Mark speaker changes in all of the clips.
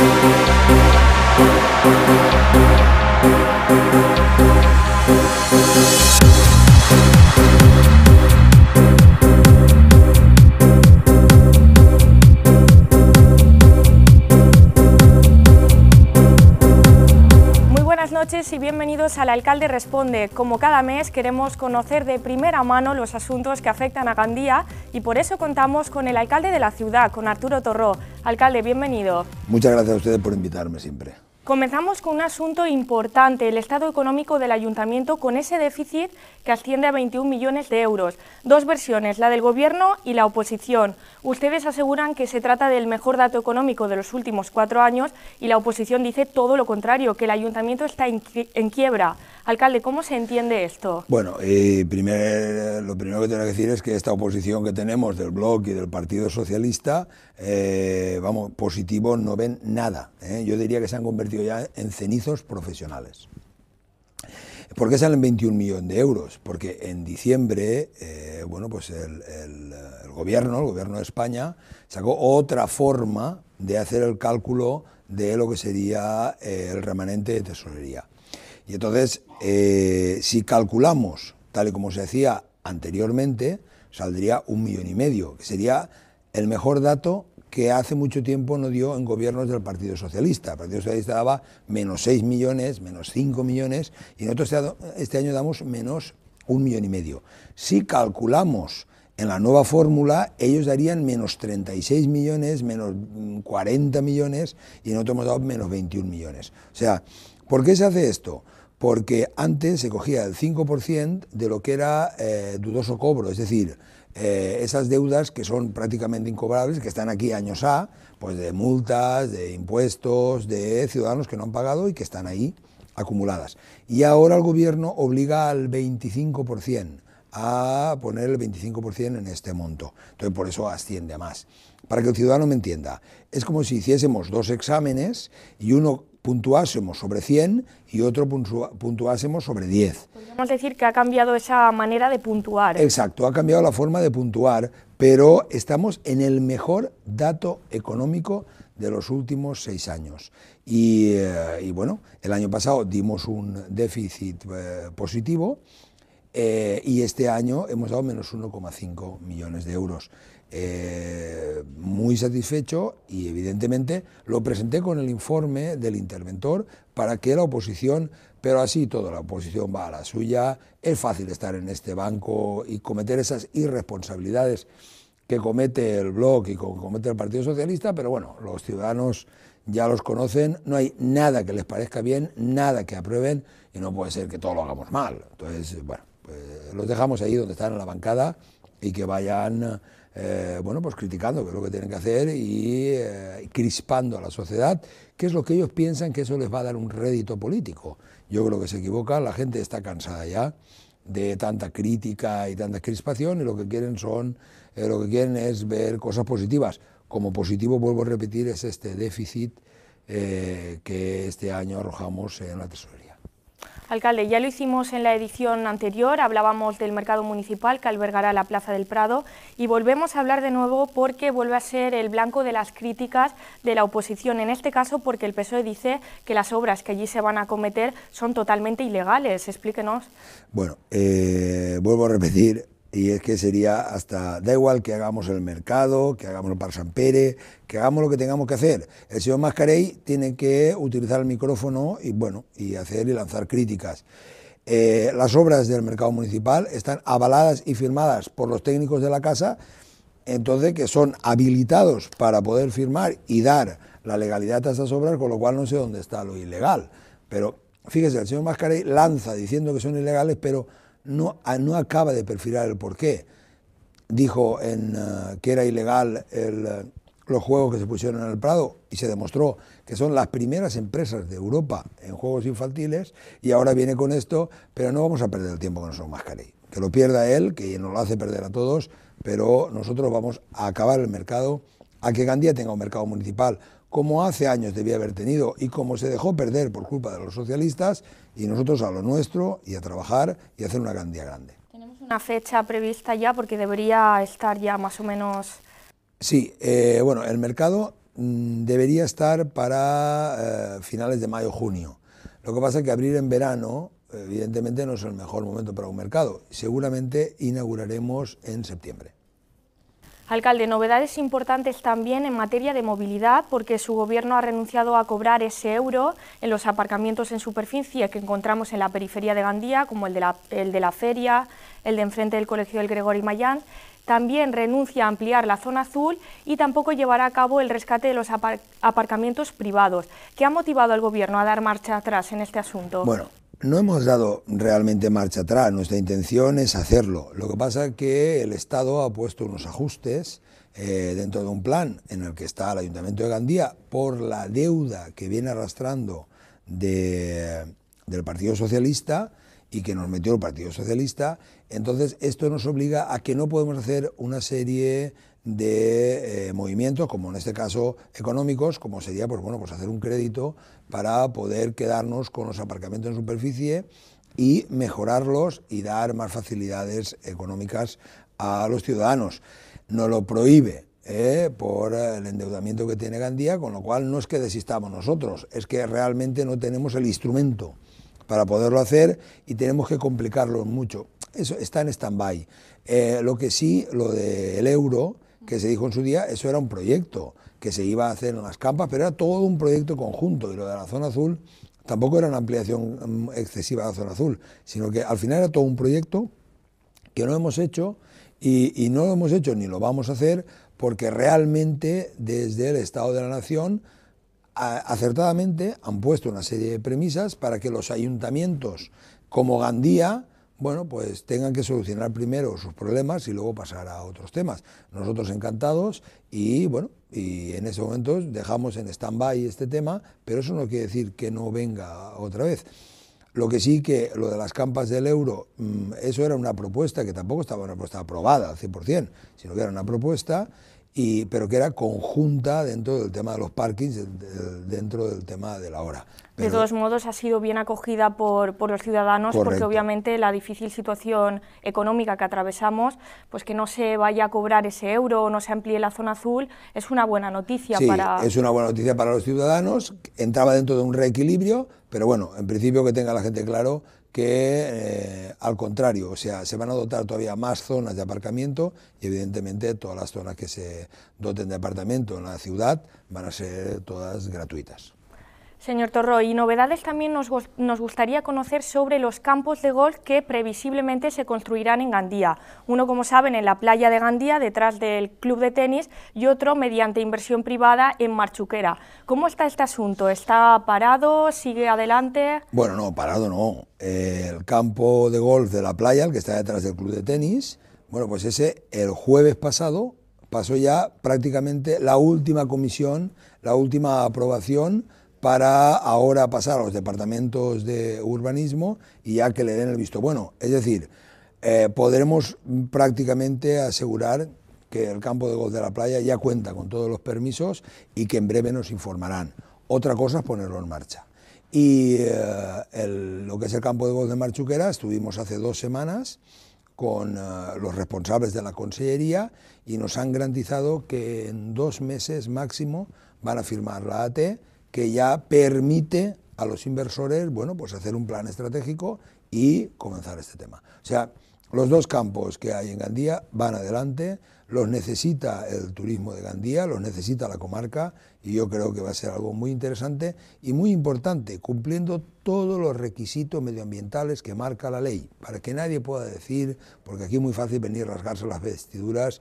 Speaker 1: Thank you. bienvenidos al Alcalde Responde. Como cada mes queremos conocer de primera mano los asuntos que afectan a Gandía y por eso contamos con el alcalde de la ciudad, con Arturo Torró. Alcalde, bienvenido.
Speaker 2: Muchas gracias a ustedes por invitarme siempre.
Speaker 1: Comenzamos con un asunto importante, el estado económico del ayuntamiento con ese déficit que asciende a 21 millones de euros. Dos versiones, la del gobierno y la oposición. Ustedes aseguran que se trata del mejor dato económico de los últimos cuatro años y la oposición dice todo lo contrario, que el ayuntamiento está en, quiebra. Alcalde, ¿cómo se entiende esto?
Speaker 2: Bueno, eh, lo primero que tengo que decir es que esta oposición que tenemos del Bloc y del Partido Socialista, eh, vamos, positivo no ven nada. Eh. Yo diría que se han convertido ya en cenizos profesionales. ¿Por qué salen 21 millones de euros? Porque en diciembre, bueno, pues el, gobierno, el gobierno de España, sacó otra forma de hacer el cálculo de lo que sería el remanente de tesorería. Y entonces, eh, si calculamos, tal y como se decía anteriormente, saldría un millón y medio, que sería el mejor dato que hace mucho tiempo no dio en gobiernos del Partido Socialista. El Partido Socialista daba menos 6 millones, menos 5 millones, y nosotros este año damos menos un millón y medio. Si calculamos en la nueva fórmula, ellos darían menos 36 millones, menos 40 millones, y nosotros hemos dado menos 21 millones. O sea, ¿por qué se hace esto? porque antes se cogía el 5% de lo que era eh, dudoso cobro, es decir, eh, esas deudas que son prácticamente incobrables, que están aquí años A, pues de multas, de impuestos, de ciudadanos que no han pagado y que están ahí acumuladas. Y ahora el gobierno obliga al 25% a poner el 25% en este monto. Entonces, por eso asciende a más. Para que el ciudadano me entienda, es como si hiciésemos dos exámenes y uno puntuásemos sobre 100 y otro puntuásemos sobre 10.
Speaker 1: Podríamos decir que ha cambiado esa manera de puntuar.
Speaker 2: Exacto, ha cambiado la forma de puntuar, pero estamos en el mejor dato económico de los últimos seis años. Y, eh, bueno, el año pasado dimos un déficit eh, positivo eh, y este año hemos dado menos 1,5 millones de euros. Eh, muy satisfecho y evidentemente lo presenté con el informe del interventor para que la oposición, pero así toda la oposición va a la suya, es fácil estar en este banco y cometer esas irresponsabilidades que comete el Bloc y que comete el Partido Socialista, pero bueno, los ciudadanos ya los conocen, no hay nada que les parezca bien, nada que aprueben y no puede ser que todo lo hagamos mal. Entonces, bueno, pues los dejamos ahí donde están en la bancada y que vayan eh, bueno, pues criticando, es lo que tienen que hacer, eh, y crispando a la sociedad, que es lo que ellos piensan que eso les va a dar un rédito político. Yo creo que se equivoca, la gente está cansada ya de tanta crítica y tanta crispación y lo que quieren son, eh, lo que quieren es ver cosas positivas. Como positivo, vuelvo a repetir, es este déficit que este año arrojamos en la tesorería.
Speaker 1: Alcalde, ya lo hicimos en la edición anterior, hablábamos del mercado municipal que albergará la Plaza del Prado y volvemos a hablar de nuevo porque vuelve a ser el blanco de las críticas de la oposición, en este caso porque el PSOE dice que las obras que allí se van a cometer son totalmente ilegales. Explíquenos.
Speaker 2: Bueno, eh, vuelvo a repetir, y es que sería hasta, da igual que hagamos el mercado, que hagamos el San Pérez, que hagamos lo que tengamos que hacer. El señor Mascarey tiene que utilizar el micrófono y bueno, y hacer y lanzar críticas. Eh, las obras del mercado municipal están avaladas y firmadas por los técnicos de la casa, entonces que son habilitados para poder firmar y dar la legalidad a esas obras, con lo cual no sé dónde está lo ilegal. Pero fíjese, el señor Mascarey lanza diciendo que son ilegales, pero Ah, no, acaba de perfilar el porqué. Dijo eh, que era ilegal eh, los juegos que se pusieron en el Prado y se demostró que son las primeras empresas de Europa en juegos infantiles y ahora viene con esto, pero no vamos a perder el tiempo con eso Mascarey. Que lo pierda él, que nos lo hace perder a todos, pero nosotros vamos a acabar el mercado, a que Gandía tenga un mercado municipal como hace años debía haber tenido y como se dejó perder por culpa de los socialistas y nosotros a lo nuestro y a trabajar y a hacer una día grande.
Speaker 1: ¿Tenemos una fecha prevista ya porque debería estar ya más o menos...?
Speaker 2: Sí, eh, bueno, el mercado mm, debería estar para eh, finales de mayo-junio. Lo que pasa es que abrir en verano evidentemente no es el mejor momento para un mercado. Seguramente inauguraremos en septiembre.
Speaker 1: Alcalde, novedades importantes también en materia de movilidad, porque su gobierno ha renunciado a cobrar ese euro en los aparcamientos en superficie que encontramos en la periferia de Gandía, como el de la, el de la feria, el de enfrente del Colegio del Gregorio Mayán. También renuncia a ampliar la zona azul y tampoco llevará a cabo el rescate de los aparcamientos privados. ¿Qué ha motivado al gobierno a dar marcha atrás en este asunto? Bueno,
Speaker 2: no hemos dado realmente marcha atrás, nuestra intención es hacerlo. Lo que pasa es que el Estado ha puesto unos ajustes eh, dentro de un plan en el que está el Ayuntamiento de Gandía por la deuda que viene arrastrando del Partido Socialista y que nos metió el Partido Socialista. Entonces esto nos obliga a que no podemos hacer una serie de eh, movimientos, como en este caso económicos, como sería pues, bueno, pues hacer un crédito para poder quedarnos con los aparcamientos en superficie y mejorarlos y dar más facilidades económicas a los ciudadanos. No lo prohíbe, ¿eh? por el endeudamiento que tiene Gandía, con lo cual no es que desistamos nosotros, es que realmente no tenemos el instrumento para poderlo hacer y tenemos que complicarlo mucho. Eso está en stand-by. Eh, lo que sí, lo del euro, que se dijo en su día, eso era un proyecto que se iba a hacer en las campas, pero era todo un proyecto conjunto y lo de la zona azul tampoco era una ampliación mm, excesiva de la zona azul, sino que al final era todo un proyecto que no hemos hecho y, no lo hemos hecho ni lo vamos a hacer porque realmente desde el Estado de la Nación acertadamente han puesto una serie de premisas para que los ayuntamientos como Gandía bueno, pues tengan que solucionar primero sus problemas y luego pasar a otros temas. Nosotros encantados y bueno, y en ese momento dejamos en stand-by este tema, pero eso no quiere decir que no venga otra vez. Lo que sí que lo de las campas del euro, mm, eso era una propuesta que tampoco estaba una propuesta aprobada al 100%, sino que era una propuesta pero que era conjunta dentro del tema de los parkings, dentro del tema de la hora. de todos
Speaker 1: modos, ha sido bien acogida por, los ciudadanos, porque obviamente la difícil situación económica que atravesamos, pues que no se vaya a cobrar ese euro o no se amplíe la zona azul, es una buena noticia sí, para... es
Speaker 2: una buena noticia para los ciudadanos, entraba dentro de un reequilibrio, pero bueno, en principio que tenga la gente claro que eh, al contrario, o sea, se van a dotar todavía más zonas de aparcamiento y evidentemente todas las zonas que se doten de apartamento en la ciudad van a ser todas gratuitas.
Speaker 1: Señor Torro, y novedades también nos, gustaría conocer sobre los campos de golf que previsiblemente se construirán en Gandía. Uno, como saben, en la playa de Gandía, detrás del club de tenis, y otro mediante inversión privada en Marchuquera. ¿Cómo está este asunto? ¿Está parado? ¿Sigue adelante?
Speaker 2: Bueno, no, parado no. Eh, el campo de golf de la playa, el que está detrás del club de tenis, bueno, pues ese el jueves pasado pasó ya prácticamente la última comisión, la última aprobación para ahora pasar a los departamentos de urbanismo y ya que le den el visto bueno. Es decir, eh, podremos prácticamente asegurar que el campo de golf de la playa ya cuenta con todos los permisos y que en breve nos informarán. Otra cosa es ponerlo en marcha. Y eh, lo que es el campo de golf de Marchuquera, estuvimos hace dos semanas con eh, los responsables de la consellería y nos han garantizado que en dos meses máximo van a firmar la AT que ya permite a los inversores, bueno, pues hacer un plan estratégico y comenzar este tema. O sea, los dos campos que hay en Gandía van adelante, los necesita el turismo de Gandía, los necesita la comarca y yo creo que va a ser algo muy interesante y muy importante, cumpliendo todos los requisitos medioambientales que marca la ley, para que nadie pueda decir, porque aquí es muy fácil venir a rasgarse las vestiduras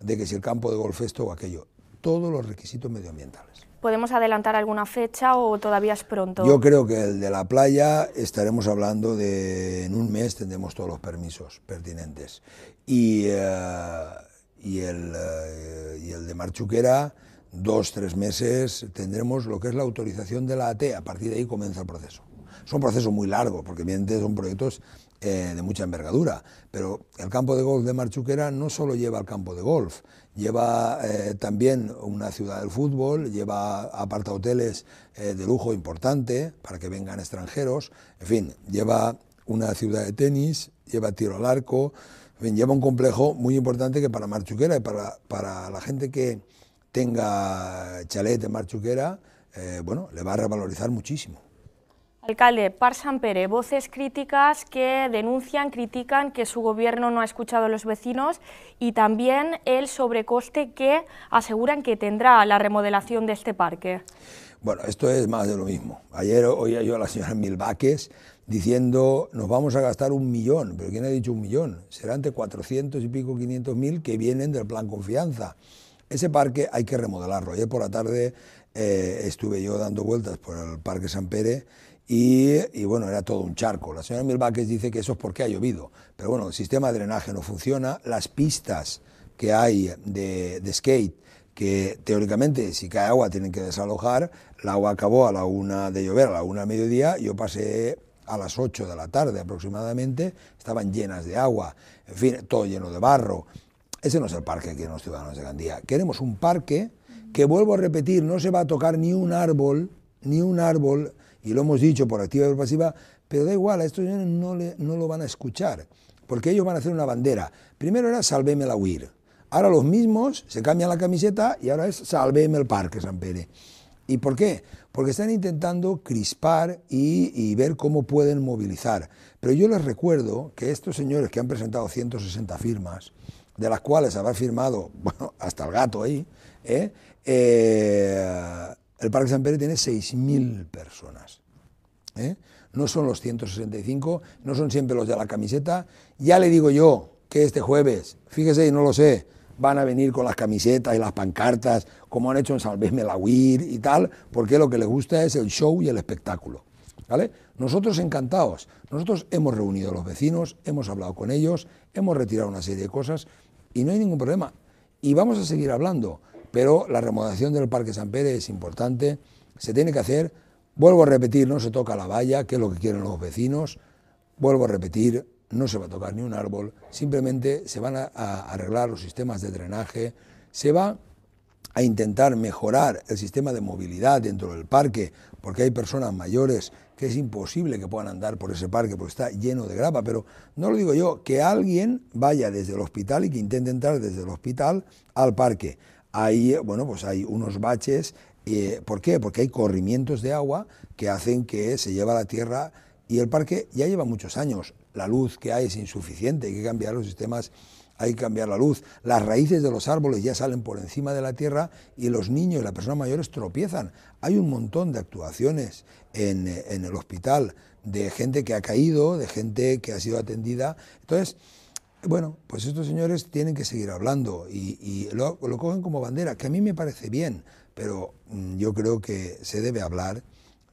Speaker 2: de que si el campo de golf esto o aquello, todos los requisitos medioambientales.
Speaker 1: ¿Podemos adelantar alguna fecha o todavía es pronto? Yo
Speaker 2: creo que el de la playa estaremos hablando de en un mes tendremos todos los permisos pertinentes. Y, eh, y, el, eh, el de Marchuquera, dos, tres meses tendremos lo que es la autorización de la AT. A partir de ahí comienza el proceso. Son procesos muy largo porque evidentemente son proyectos eh, de mucha envergadura. Pero el campo de golf de Marchuquera no solo lleva el campo de golf, lleva eh, también una ciudad del fútbol, lleva aparta hoteles eh, de lujo importante para que vengan extranjeros, en fin, lleva una ciudad de tenis, lleva tiro al arco, en fin, lleva un complejo muy importante que para Marchuquera y para, para la gente que tenga chalet de Marchuquera, bueno, le va a revalorizar muchísimo.
Speaker 1: Alcalde, Pere, voces críticas que denuncian, critican que su gobierno no ha escuchado a los vecinos y también el sobrecoste que aseguran que tendrá la remodelación de este parque.
Speaker 2: Bueno, esto es más de lo mismo. Ayer oía yo a la señora Milbaques diciendo nos vamos a gastar un millón, pero ¿quién ha dicho un millón? Será entre 400 y pico, 500 mil que vienen del plan confianza. Ese parque hay que remodelarlo. Ayer por la tarde eh, estuve yo dando vueltas por el Parque San Pérez y, bueno, era todo un charco. La señora Milbaques dice que eso es porque ha llovido, pero bueno, el sistema de drenaje no funciona, las pistas que hay de, skate, que teóricamente si cae agua tienen que desalojar, el agua acabó a la una de llover, a la una de mediodía, yo pasé a las 8 de la tarde aproximadamente, estaban llenas de agua, en fin, todo lleno de barro. Ese no es el parque que quieren los ciudadanos de Gandía. Queremos un parque que vuelvo a repetir, no se va a tocar ni un árbol, ni un árbol, y lo hemos dicho por activa y por pasiva, pero da igual, a estos señores no, no lo van a escuchar, porque ellos van a hacer una bandera. Primero era Salveme la huir, ahora los mismos se cambian la camiseta y ahora es Salveme el parque, San Pere. ¿Y por qué? Porque están intentando crispar y, ver cómo pueden movilizar. Pero yo les recuerdo que estos señores que han presentado 160 firmas, de las cuales habrá firmado bueno, hasta el gato ahí, ¿eh? Eh, el Parque San Pedro tiene 6.000 personas. ¿eh? No son los 165, no son siempre los de la camiseta. Ya le digo yo que este jueves, fíjese y no lo sé, van a venir con las camisetas y las pancartas, como han hecho en Salveme la y tal, porque lo que les gusta es el show y el espectáculo. ¿Vale? Nosotros encantados, nosotros hemos reunido a los vecinos, hemos hablado con ellos, hemos retirado una serie de cosas y no hay ningún problema. Y vamos a seguir hablando pero la remodelación del Parque San Pérez es importante, se tiene que hacer, vuelvo a repetir, no se toca la valla, que es lo que quieren los vecinos, vuelvo a repetir, no se va a tocar ni un árbol, simplemente se van a, arreglar los sistemas de drenaje, se va a intentar mejorar el sistema de movilidad dentro del parque, porque hay personas mayores que es imposible que puedan andar por ese parque porque está lleno de grava, pero no lo digo yo, que alguien vaya desde el hospital y que intente entrar desde el hospital al parque hay, bueno, pues hay unos baches. Eh, ¿Por qué? Porque hay corrimientos de agua que hacen que se lleva la tierra y el parque ya lleva muchos años. La luz que hay es insuficiente, hay que cambiar los sistemas, hay que cambiar la luz. Las raíces de los árboles ya salen por encima de la tierra y los niños y las personas mayores tropiezan. Hay un montón de actuaciones en, en el hospital de gente que ha caído, de gente que ha sido atendida. Entonces, bueno, pues estos señores tienen que seguir hablando y, lo, cogen como bandera, que a mí me parece bien, pero mm, yo creo que se debe hablar,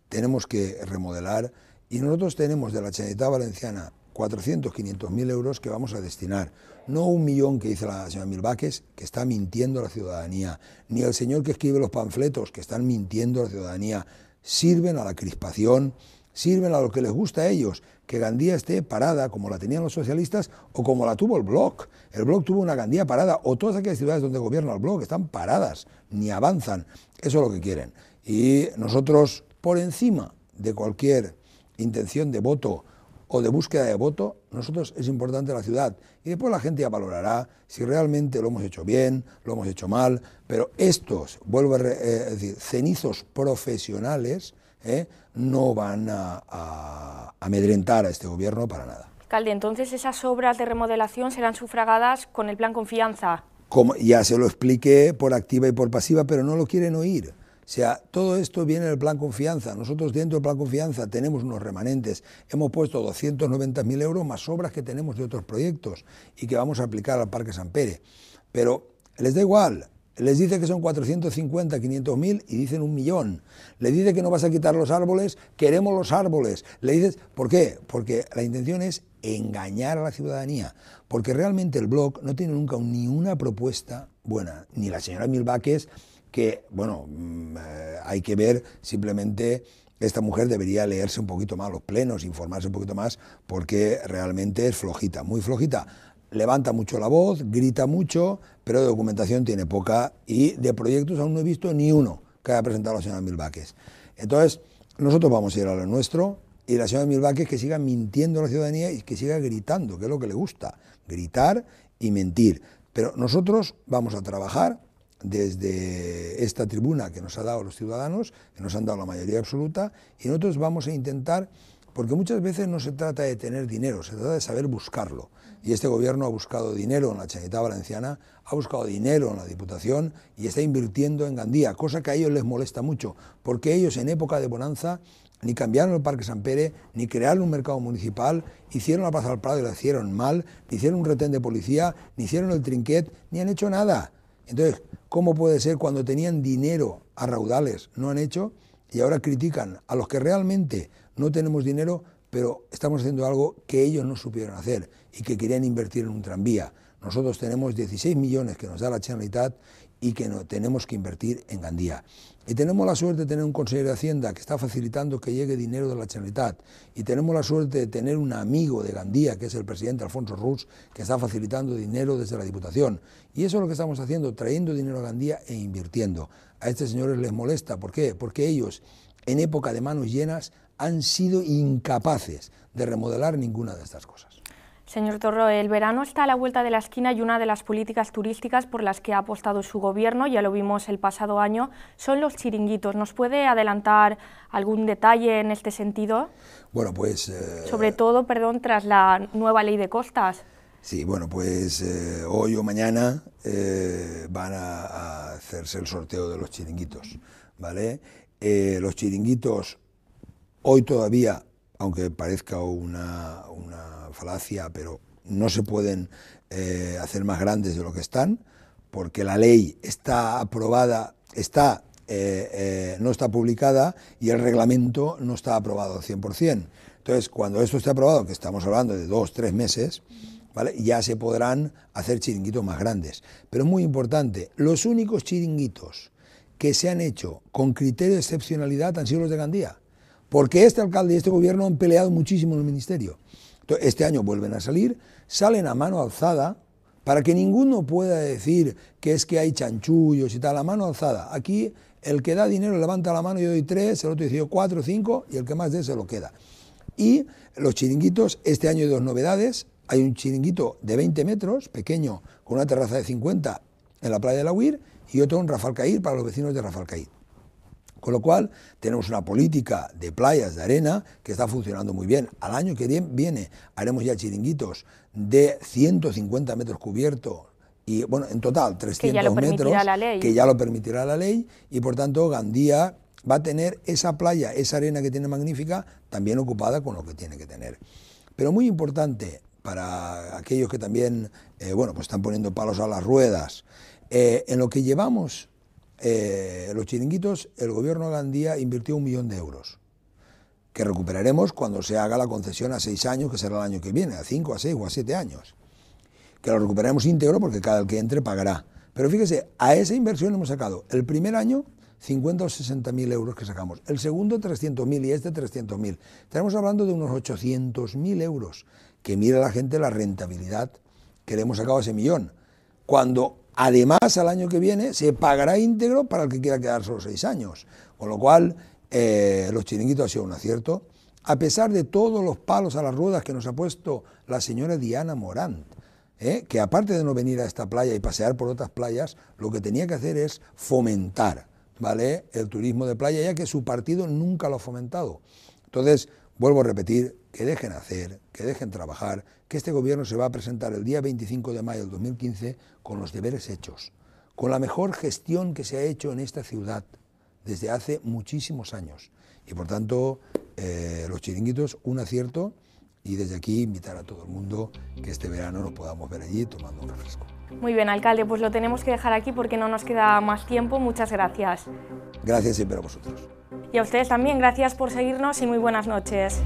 Speaker 2: tenemos que remodelar y nosotros tenemos de la chaneta Valenciana 400, 500 mil euros que vamos a destinar, no un millón que dice la señora Milbaques, que está mintiendo a la ciudadanía, ni el señor que escribe los panfletos, que están mintiendo a la ciudadanía, sirven a la crispación sirven a lo que les gusta a ellos, que Gandía esté parada como la tenían los socialistas o como la tuvo el Bloc. El Bloc tuvo una Gandía parada o todas aquellas ciudades donde gobierna el Bloc están paradas, ni avanzan. Eso es lo que quieren. Y nosotros, por encima de cualquier intención de voto o de búsqueda de voto, nosotros es importante la ciudad. Y después la gente ya valorará si realmente lo hemos hecho bien, lo hemos hecho mal, pero estos, vuelvo a eh, decir, cenizos profesionales, ¿eh? no van a, amedrentar a este gobierno para nada.
Speaker 1: Alcalde, entonces esas obras de remodelación serán sufragadas con el plan confianza.
Speaker 2: Como ya se lo expliqué por activa y por pasiva, pero no lo quieren oír. O sea, todo esto viene del plan confianza. Nosotros dentro del plan confianza tenemos unos remanentes. Hemos puesto 290.000 euros más obras que tenemos de otros proyectos y que vamos a aplicar al Parque San Pere. Pero les da igual, les dice que son 450, 500 mil y dicen un millón. Le dice que no vas a quitar los árboles, queremos los árboles. Le dices, ¿por qué? Porque la intención es engañar a la ciudadanía. Porque realmente el blog no tiene nunca ni una propuesta buena. Ni la señora Milbaques, que, bueno, mm, eh, hay que ver simplemente esta mujer debería leerse un poquito más los plenos, informarse un poquito más, porque realmente es flojita, muy flojita levanta mucho la voz, grita mucho, pero de documentación tiene poca y de proyectos aún no he visto ni uno que haya presentado la señora Milbaques. Entonces, nosotros vamos a ir a lo nuestro y la señora Milvaques que siga mintiendo a la ciudadanía y que siga gritando, que es lo que le gusta, gritar y mentir. Pero nosotros vamos a trabajar desde esta tribuna que nos ha dado los ciudadanos, que nos han dado la mayoría absoluta, y nosotros vamos a intentar, porque muchas veces no se trata de tener dinero, se trata de saber buscarlo y este gobierno ha buscado dinero en la Chanitá Valenciana, ha buscado dinero en la Diputación y está invirtiendo en Gandía, cosa que a ellos les molesta mucho, porque ellos en época de bonanza ni cambiaron el Parque San Pérez, ni crearon un mercado municipal, hicieron la Plaza del Prado y la hicieron mal, ni hicieron un retén de policía, ni hicieron el trinquet, ni han hecho nada. Entonces, ¿cómo puede ser cuando tenían dinero a raudales, no han hecho, y ahora critican a los que realmente no tenemos dinero pero estamos haciendo algo que ellos no supieron hacer y que querían invertir en un tranvía. Nosotros tenemos 16 millones que nos da la Generalitat y que no, tenemos que invertir en Gandía. Y tenemos la suerte de tener un consejero de Hacienda que está facilitando que llegue dinero de la Generalitat. Y tenemos la suerte de tener un amigo de Gandía, que es el presidente Alfonso Ruz, que está facilitando dinero desde la Diputación. Y eso es lo que estamos haciendo, trayendo dinero a Gandía e invirtiendo. A estos señores les molesta. ¿Por qué? Porque ellos, en época de manos llenas, han sido incapaces de remodelar ninguna de estas cosas.
Speaker 1: Señor Torro, el verano está a la vuelta de la esquina y una de las políticas turísticas por las que ha apostado su gobierno, ya lo vimos el pasado año, son los chiringuitos. ¿Nos puede adelantar algún detalle en este sentido?
Speaker 2: Bueno, pues... Eh,
Speaker 1: Sobre todo, perdón, tras la nueva ley de costas.
Speaker 2: Sí, bueno, pues eh, hoy o mañana eh, van a, hacerse el sorteo de los chiringuitos, ¿vale? los chiringuitos Hoy todavía, aunque parezca una, falacia, pero no se pueden eh, hacer más grandes de lo que están, porque la ley está aprobada, está, eh, eh, no está publicada y el reglamento no está aprobado al 100%. Entonces, cuando esto esté aprobado, que estamos hablando de dos, tres meses, ya se podrán hacer chiringuitos más grandes. Pero muy importante, los únicos chiringuitos que se han hecho con criterio de excepcionalidad han sido los de Gandía. Porque este alcalde y este gobierno han peleado muchísimo en el ministerio. este año vuelven a salir, salen a mano alzada para que ninguno pueda decir que es que hay chanchullos y tal, a mano alzada. Aquí el que da dinero levanta la mano, yo doy tres, el otro dice yo cuatro, cinco, y el que más dé se lo queda. Y los chiringuitos, este año hay dos novedades, hay un chiringuito de 20 metros, pequeño, con una terraza de 50 en la playa de la Huir, y otro en Rafalcaír, para los vecinos de Rafalcaí. Con lo cual, tenemos una política de playas de arena que está funcionando muy bien. Al año que viene haremos ya chiringuitos de 150 metros cubiertos y bueno, en total 300 metros, que ya lo permitirá la ley y por tanto Gandía va a tener esa playa, esa arena que tiene magnífica, también ocupada con lo que tiene que tener. Pero muy importante para aquellos que también, eh, bueno, pues están poniendo palos a las ruedas, eh, en lo que llevamos eh, los chiringuitos, el gobierno de Gandía invirtió un millón de euros, que recuperaremos cuando se haga la concesión a seis años, que será el año que viene, a cinco, a seis o a siete años. Que lo recuperaremos íntegro porque cada el que entre pagará. Pero fíjese, a esa inversión hemos sacado el primer año 50 o 60 mil euros que sacamos, el segundo 300 mil y este 300 mil. estamos hablando de unos 800 mil euros, que mira la gente la rentabilidad que le hemos sacado a ese millón. Cuando Además, al año que viene se pagará íntegro para el que quiera quedar solo seis años. Con lo cual, eh, los chiringuitos ha sido un acierto. A pesar de todos los palos a las ruedas que nos ha puesto la señora Diana Morant, eh, que aparte de no venir a esta playa y pasear por otras playas, lo que tenía que hacer es fomentar ¿vale? el turismo de playa, ya que su partido nunca lo ha fomentado. Entonces, Vuelvo a repetir, que dejen hacer, que dejen trabajar, que este gobierno se va a presentar el día 25 de mayo del 2015 con los deberes hechos, con la mejor gestión que se ha hecho en esta ciudad desde hace muchísimos años. Y por tanto, eh, los chiringuitos, un acierto y desde aquí invitar a todo el mundo que este verano nos podamos ver allí tomando un refresco.
Speaker 1: Muy bien, alcalde, pues lo tenemos que dejar aquí porque no nos queda más tiempo. Muchas gracias.
Speaker 2: Gracias siempre a vosotros.
Speaker 1: Y a ustedes también, gracias por seguirnos y muy buenas noches.